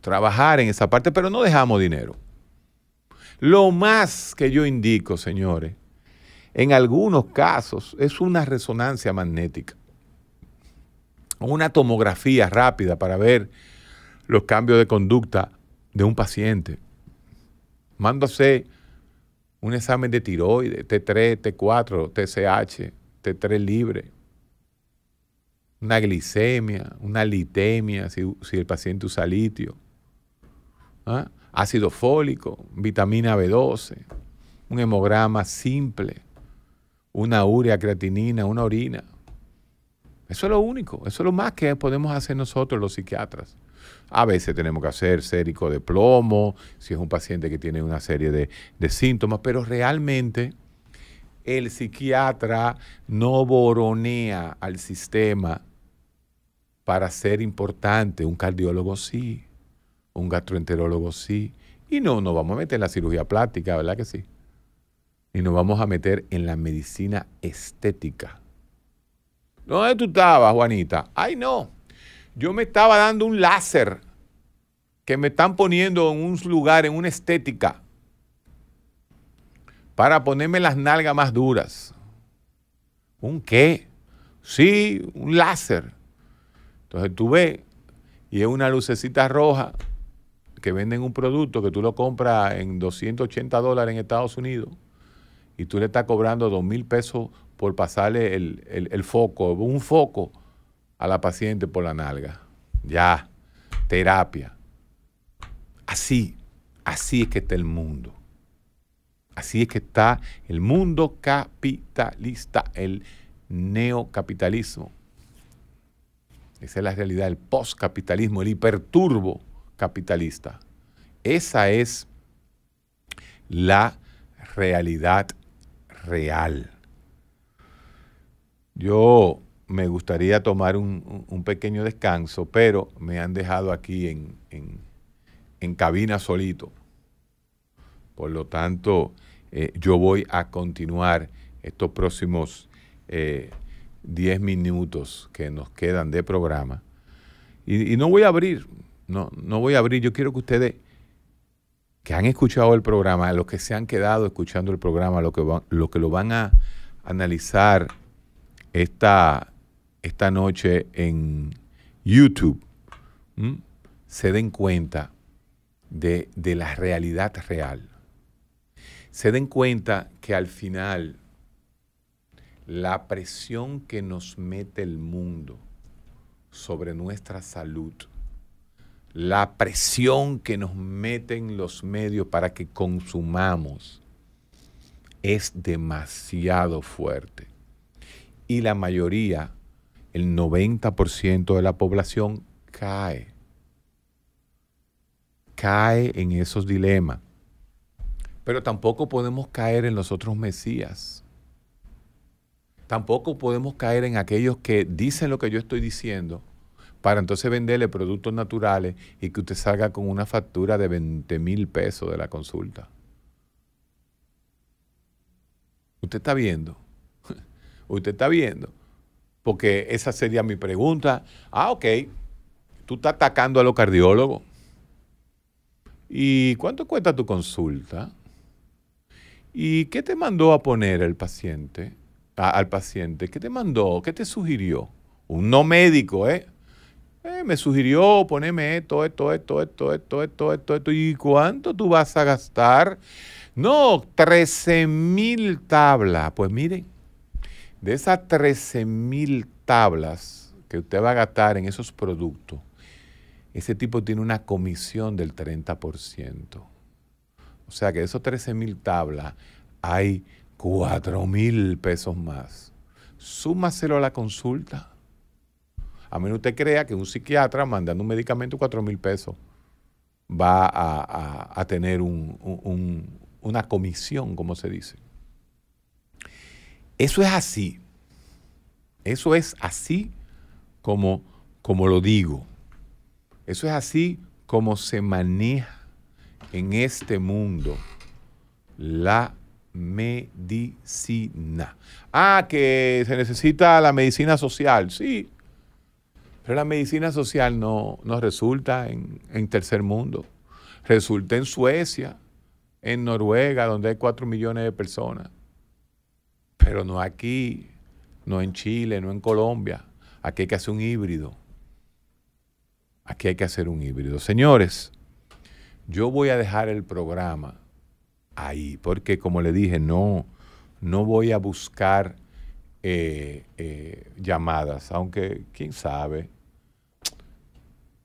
S1: Trabajar en esa parte, pero no dejamos dinero. Lo más que yo indico, señores, en algunos casos es una resonancia magnética, una tomografía rápida para ver los cambios de conducta de un paciente. Mándose un examen de tiroides, T3, T4, TCH, T3 libre, una glicemia, una litemia si, si el paciente usa litio. ¿Ah? ácido fólico, vitamina B12, un hemograma simple, una urea creatinina, una orina. Eso es lo único, eso es lo más que podemos hacer nosotros los psiquiatras. A veces tenemos que hacer sérico de plomo, si es un paciente que tiene una serie de, de síntomas, pero realmente el psiquiatra no boronea al sistema para ser importante, un cardiólogo sí un gastroenterólogo sí, y no nos vamos a meter en la cirugía plástica, ¿verdad que sí? Y nos vamos a meter en la medicina estética. ¿Dónde tú estabas, Juanita? Ay, no. Yo me estaba dando un láser que me están poniendo en un lugar, en una estética, para ponerme las nalgas más duras. ¿Un qué? Sí, un láser. Entonces tú ves, y es una lucecita roja que venden un producto que tú lo compras en 280 dólares en Estados Unidos y tú le estás cobrando 2 mil pesos por pasarle el, el, foco, un foco a la paciente por la nalga. Ya, terapia. Así, así es que está el mundo. Así es que está el mundo capitalista, el neocapitalismo. Esa es la realidad, el postcapitalismo, el hiperturbo capitalista. Esa es la realidad real. Yo me gustaría tomar un, pequeño descanso, pero me han dejado aquí en, cabina solito. Por lo tanto, eh, yo voy a continuar estos próximos 10 eh, minutos que nos quedan de programa. Y, y no voy a abrir, no, no voy a abrir, yo quiero que ustedes que han escuchado el programa, los que se han quedado escuchando el programa, los que, lo van a analizar esta, esta noche en YouTube, se den cuenta de, de la realidad real. Se den cuenta que al final la presión que nos mete el mundo sobre nuestra salud, la presión que nos meten los medios para que consumamos es demasiado fuerte. Y la mayoría, el 90% de la población, cae. Cae en esos dilemas. Pero tampoco podemos caer en los otros Mesías. Tampoco podemos caer en aquellos que dicen lo que yo estoy diciendo, para entonces venderle productos naturales y que usted salga con una factura de 20 mil pesos de la consulta. Usted está viendo. [LAUGHS] Usted está viendo. Porque esa sería mi pregunta. Ah, ok. Tú estás atacando a los cardiólogos. ¿Y cuánto cuesta tu consulta? ¿Y qué te mandó a poner el paciente? Ah, al paciente, ¿qué te mandó? ¿Qué te sugirió? Un no médico, ¿eh? Eh, me sugirió poneme esto, esto, esto, esto, esto, esto, esto, esto. ¿Y cuánto tú vas a gastar? No, 13 mil tablas. Pues miren, de esas 13 mil tablas que usted va a gastar en esos productos, ese tipo tiene una comisión del 30%. O sea que de esos 13 mil tablas hay 4 mil pesos más. Súmaselo a la consulta. A menos usted crea que un psiquiatra mandando un medicamento 4 mil pesos va a, tener una comisión, como se dice. Eso es así. Eso es así como, como lo digo. Eso es así como se maneja en este mundo la medicina. Ah, que se necesita la medicina social. Sí, pero la medicina social no, resulta en, tercer mundo. Resulta en Suecia, en Noruega, donde hay cuatro millones de personas. Pero no aquí, no en Chile, no en Colombia. Aquí hay que hacer un híbrido. Aquí hay que hacer un híbrido. Señores, yo voy a dejar el programa ahí, porque como le dije, no, no voy a buscar eh, eh, llamadas, aunque quién sabe,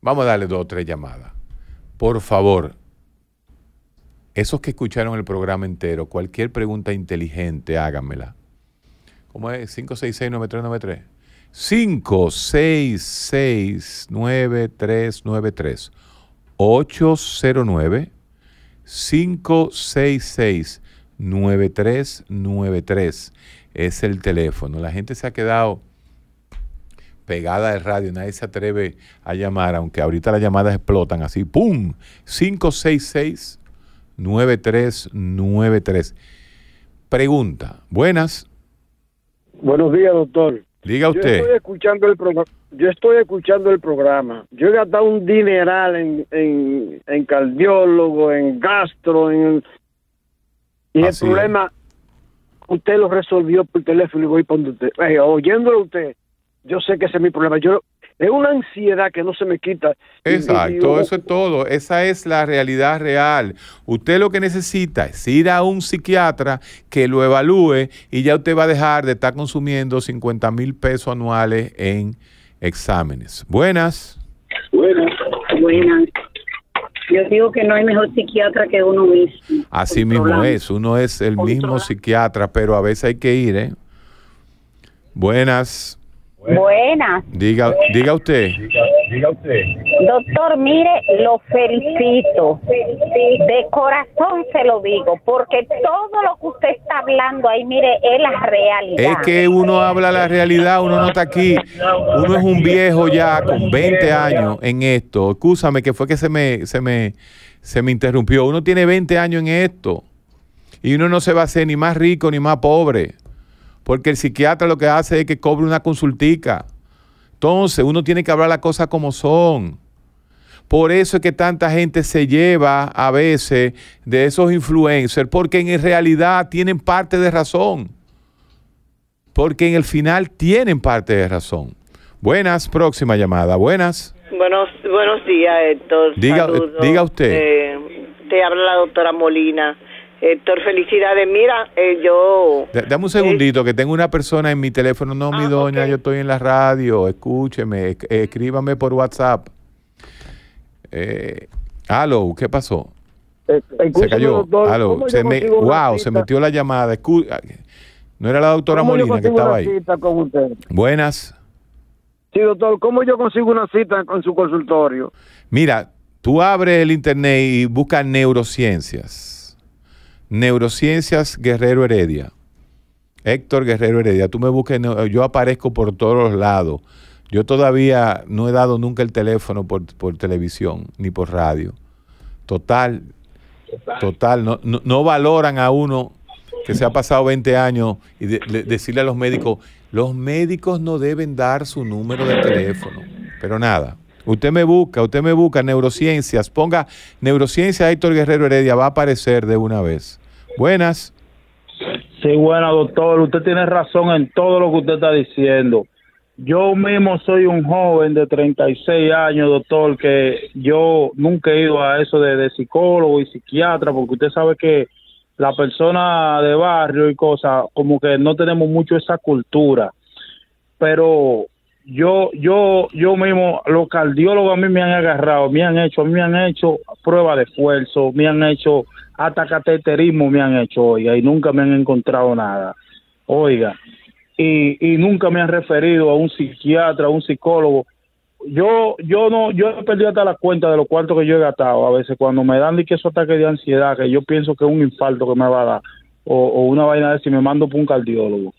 S1: Vamos a darle dos o tres llamadas. Por favor, esos que escucharon el programa entero, cualquier pregunta inteligente, háganmela. ¿Cómo es? 566-9393. 566-9393. 809 566 9393 es el teléfono. La gente se ha quedado pegada de radio, nadie se atreve a llamar, aunque ahorita las llamadas explotan así, ¡pum! 566-9393. Pregunta, buenas. Buenos días, doctor. Diga usted. Yo estoy escuchando el, yo estoy escuchando el programa. Yo he gastado un dineral en, en, cardiólogo, en gastro, en... Y el problema, usted lo resolvió por teléfono y voy por usted. Eh, oyéndolo usted, yo sé que ese es mi problema. Yo es una ansiedad que no se me quita. Exacto, eso es todo. Esa es la realidad real. Usted lo que necesita es ir a un psiquiatra que lo evalúe y ya usted va a dejar de estar consumiendo 50 mil pesos anuales en exámenes. Buenas. Buenas. Buenas. Yo digo que no hay mejor psiquiatra que uno mismo. Así mismo es, uno es el mismo psiquiatra, pero a veces hay que ir, ¿eh? Buenas. Buenas. Diga, diga usted. Diga, usted. Doctor, mire, lo felicito. De corazón se lo digo, porque todo lo que usted está hablando ahí, mire, es la realidad. Es que uno habla la realidad, uno no está aquí. Uno es un viejo ya con 20 años en esto. Escúchame que fue que se me, se me, se me interrumpió. Uno tiene 20 años en esto. Y uno no se va a hacer ni más rico ni más pobre porque el psiquiatra lo que hace es que cobre una consultica. Entonces, uno tiene que hablar las cosas como son. Por eso es que tanta gente se lleva a veces de esos influencers, porque en realidad tienen parte de razón. Porque en el final tienen parte de razón. Buenas, próxima llamada. Buenas. Buenos, buenos días, Héctor. Diga, usted. Eh, te habla la doctora Molina. Héctor, felicidades. Mira, eh, yo... Dame un segundito, que tengo una persona en mi teléfono. No, ah, mi doña, yo estoy en la radio. Escúcheme, escríbame por WhatsApp. Eh, aló, ¿qué pasó? Eh, se cayó. se wow, se metió la llamada. no era la doctora Molina que estaba ahí. Buenas. Sí, doctor, ¿cómo yo consigo una cita con su consultorio? Mira, tú abres el internet y buscas neurociencias Neurociencias Guerrero Heredia. Héctor Guerrero Heredia. Tú me busques, yo aparezco por todos los lados. Yo todavía no he dado nunca el teléfono por, televisión ni por radio. Total, total. No, valoran a uno que se ha pasado 20 años y decirle a los médicos, los médicos no deben dar su número de teléfono. Pero nada. Usted me busca, usted me busca neurociencias. Ponga neurociencia Héctor Guerrero Heredia, va a aparecer de una vez. Buenas. Sí, buena doctor. Usted tiene razón en todo lo que usted está diciendo. Yo mismo soy un joven de 36 años, doctor, que yo nunca he ido a eso de psicólogo y psiquiatra, porque usted sabe que la persona de barrio y cosas, como que no tenemos mucho esa cultura. Pero yo, yo, yo mismo, los cardiólogos a mí me han agarrado, me han hecho, me han hecho pruebas de esfuerzo, me han hecho hasta cateterismo, me han hecho, oiga, y nunca me han encontrado nada, oiga, y, y nunca me han referido a un psiquiatra, a un psicólogo. Yo, yo no, yo he perdido hasta la cuenta de lo cuánto que yo he gastado a veces cuando me dan de que esos ataques de ansiedad, que yo pienso que es un infarto que me va a dar, o, o una vaina de si me mando por un cardiólogo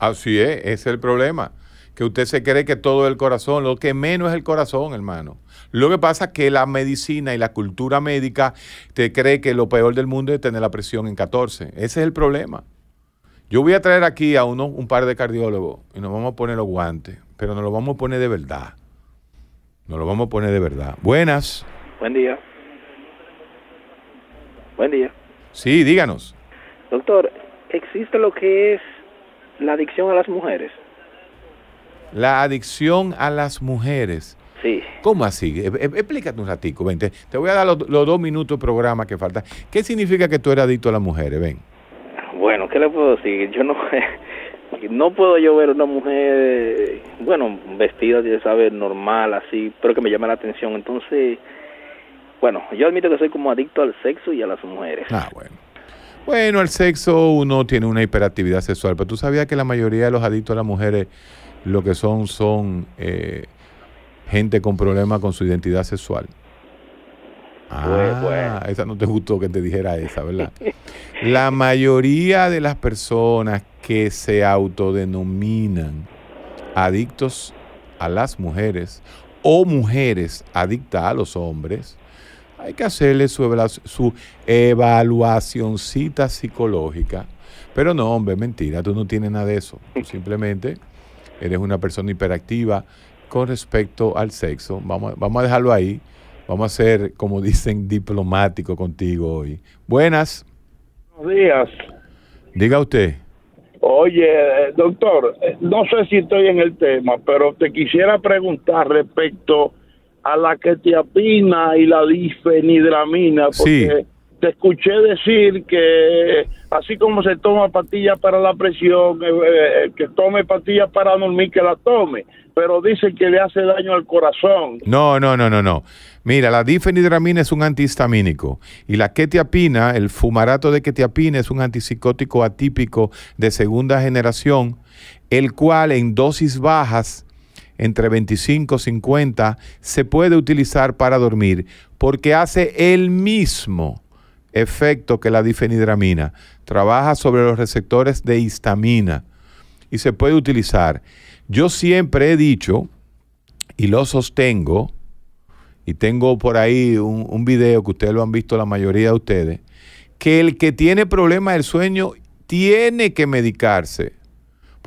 S1: Así es, ese es el problema. Que usted se cree que todo es el corazón, lo que menos es el corazón, hermano. Lo que pasa es que la medicina y la cultura médica te cree que lo peor del mundo es tener la presión en 14. Ese es el problema. Yo voy a traer aquí a uno, un par de cardiólogos y nos vamos a poner los guantes, pero nos lo vamos a poner de verdad. Nos lo vamos a poner de verdad. Buenas. Buen día. Buen día. Sí, díganos. Doctor, existe lo que es la adicción a las mujeres. La adicción a las mujeres. Sí. ¿Cómo así? E, e, explícate un ratico, ven. Te, voy a dar los, dos minutos de programa que falta. ¿Qué significa que tú eres adicto a las mujeres? Ven. Bueno, ¿qué le puedo decir? Yo no... [LAUGHS] no puedo yo ver una mujer, bueno, vestida, ya sabes, normal, así, pero que me llame la atención. Entonces, bueno, yo admito que soy como adicto al sexo y a las mujeres. Ah, bueno. Bueno, el sexo uno tiene una hiperactividad sexual, pero tú sabías que la mayoría de los adictos a las mujeres lo que son son eh, gente con problemas con su identidad sexual. Pues, pues. Ah, bueno. esa no te gustó que te dijera esa, ¿verdad? [LAUGHS] la mayoría de las personas que se autodenominan adictos a las mujeres o mujeres adictas a los hombres hay que hacerle su, su evaluacioncita psicológica. Pero no, hombre, mentira, tú no tienes nada de eso. simplemente eres una persona hiperactiva con respecto al sexo. Vamos, vamos a dejarlo ahí. Vamos a ser, como dicen, diplomático contigo hoy. Buenas. Buenos días. Diga usted. Oye, eh, doctor, eh, no sé si estoy en el tema, pero te quisiera preguntar respecto a la quetiapina y la difenidramina, porque sí. te escuché decir que así como se toma pastillas para la presión, eh, eh, que tome pastillas para dormir, que la tome, pero dicen que le hace daño al corazón. No, no, no, no, no. Mira, la difenidramina es un antihistamínico y la quetiapina, el fumarato de quetiapina es un antipsicótico atípico de segunda generación, el cual en dosis bajas entre 25 y 50 se puede utilizar para dormir porque hace el mismo efecto que la difenidramina. Trabaja sobre los receptores de histamina y se puede utilizar. Yo siempre he dicho y lo sostengo, y tengo por ahí un, video que ustedes lo han visto la mayoría de ustedes, que el que tiene problemas del sueño tiene que medicarse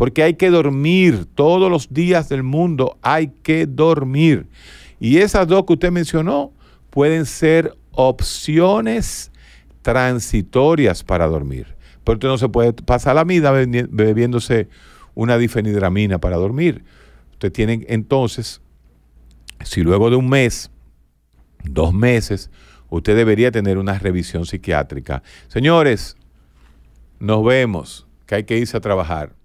S1: porque hay que dormir, todos los días del mundo hay que dormir. Y esas dos que usted mencionó pueden ser opciones transitorias para dormir. Pero usted no se puede pasar la vida bebiéndose una difenidramina para dormir. Usted tiene entonces, si luego de un mes, dos meses, usted debería tener una revisión psiquiátrica. Señores, nos vemos, que hay que irse a trabajar.